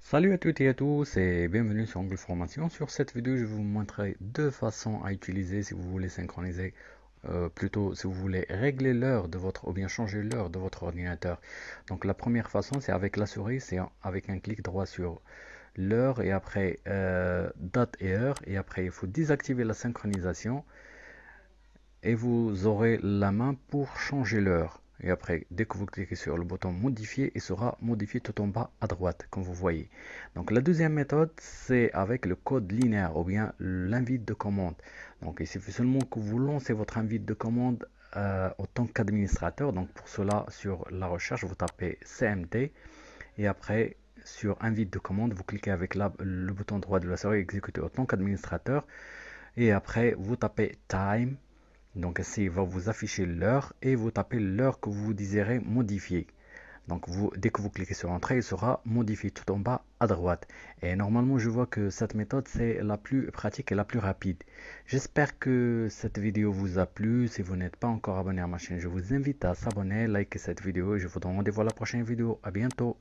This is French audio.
Salut à toutes et à tous et bienvenue sur Angle Formation. Sur cette vidéo, je vais vous montrer deux façons à utiliser si vous voulez synchroniser, euh, plutôt si vous voulez régler l'heure de votre ou bien changer l'heure de votre ordinateur. Donc la première façon, c'est avec la souris, c'est avec un clic droit sur l'heure et après euh, date et heure et après il faut désactiver la synchronisation et vous aurez la main pour changer l'heure. Et après, dès que vous cliquez sur le bouton modifier, il sera modifié tout en bas à droite, comme vous voyez. Donc la deuxième méthode, c'est avec le code linéaire ou bien l'invite de commande. Donc il suffit seulement que vous lancez votre invite de commande euh, en tant qu'administrateur. Donc pour cela, sur la recherche, vous tapez CMD et après sur invite de commande, vous cliquez avec le bouton droit de la souris exécuter en tant qu'administrateur et après vous tapez time donc ici, il va vous afficher l'heure et vous tapez l'heure que vous désirez modifier. Donc dès que vous cliquez sur Entrée, il sera modifié tout en bas à droite. Et normalement, je vois que cette méthode, c'est la plus pratique et la plus rapide. J'espère que cette vidéo vous a plu. Si vous n'êtes pas encore abonné à ma chaîne, je vous invite à s'abonner, liker cette vidéo. je vous donne rendez-vous à la prochaine vidéo. A bientôt.